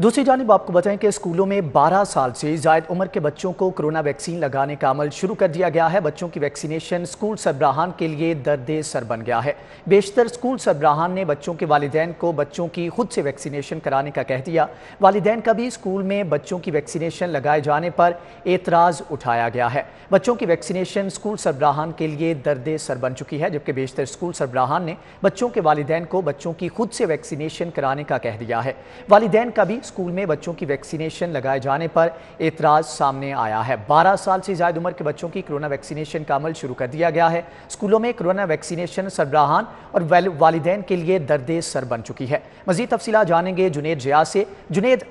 दूसरी जानब आपको बताएं कि स्कूलों में 12 साल से जायद उम्र के बच्चों को कोरोना वैक्सीन लगाने का अमल शुरू कर दिया गया है बच्चों की वैक्सीनेशन स्कूल सरब्राहान के लिए दर्द सर बन गया है बेशतर स्कूल सरब्राहान ने बच्चों के वालदेन को बच्चों की खुद से वैक्सीनेशन कराने का कह दिया वालदेन का भी स्कूल में बच्चों की वैक्सीनेशन लगाए जाने पर एतराज़ उठाया गया है बच्चों की वैक्सीनेशन स्कूल सरब्राहान के लिए दर्द सर बन चुकी है जबकि बेशतर स्कूल सरब्राहान ने बच्चों के वालदेन को बच्चों की खुद से वैक्सीनेशन कराने का कह दिया है वालदेन का भी स्कूल में बच्चों की वैक्सीनेशन लगाए जाने पर एतराज सामने आया है 12 साल से ज्यादा उम्र के बच्चों की कोरोना वैक्सीनेशन का अमल शुरू कर दिया गया है स्कूलों में कोरोना वैक्सीनेशन सरबराहान और वालदेन के लिए दर्द सर बन चुकी है मजीद तफसीला जानेंगे जुनेद जया से जुनेद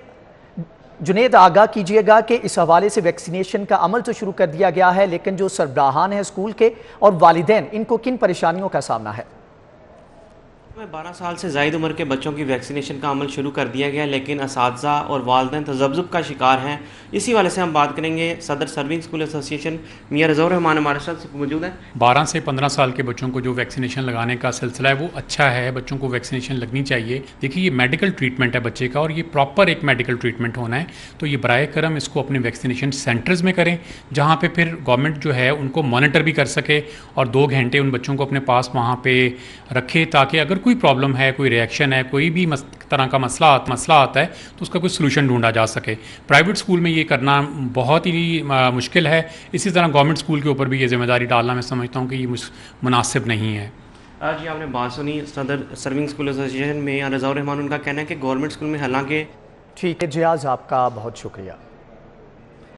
जुनेद आगाह कीजिएगा कि इस हवाले से वैक्सीनेशन का अमल तो शुरू कर दिया गया है लेकिन जो सरबराहान है स्कूल के और वालदेन इनको किन परेशानियों का सामना है में 12 साल से जायद उम्र के बच्चों की वैक्सीनेशन का अमल शुरू कर दिया गया लेकिन इस और वालदे तजब्ज़ुब का शिकार हैं इसी वाले से हम बात करेंगे सदर सर्विंग स्कूल एसोसिएशन मियाँ रजौर रहमान हमारे साथ मौजूद हैं बारह से पंद्रह साल के बच्चों को जो वैक्सीनेशन लगाने का सिलसिला है वो अच्छा है बच्चों को वैक्सीनेशन लगनी चाहिए देखिए ये मेडिकल ट्रीटमेंट है बच्चे का और ये प्रॉपर एक मेडिकल ट्रीटमेंट होना है तो ये बरए करम इसको अपने वैक्सीनेशन सेंटर्स में करें जहाँ पर फिर गवर्नमेंट जो है उनको मॉनिटर भी कर सके और दो घंटे उन बच्चों को अपने पास वहाँ पर रखे ताकि अगर कोई प्रॉब्लम है कोई रिएक्शन है कोई भी मस, तरह का मसला मसला आता है तो उसका कोई सोल्यूशन ढूंढा जा सके प्राइवेट स्कूल में ये करना बहुत ही मुश्किल है इसी तरह गवर्नमेंट स्कूल के ऊपर भी ये जिम्मेदारी डालना मैं समझता हूँ कि ये मुनासिब नहीं है आज हाँ ये आपने बात सुनी सदर सर्विंग स्कूल एसोसिएशन में रजाउर रहमान उनका कहना है कि गवर्नमेंट स्कूल में हालांकि ठीक है जियाज आपका बहुत शुक्रिया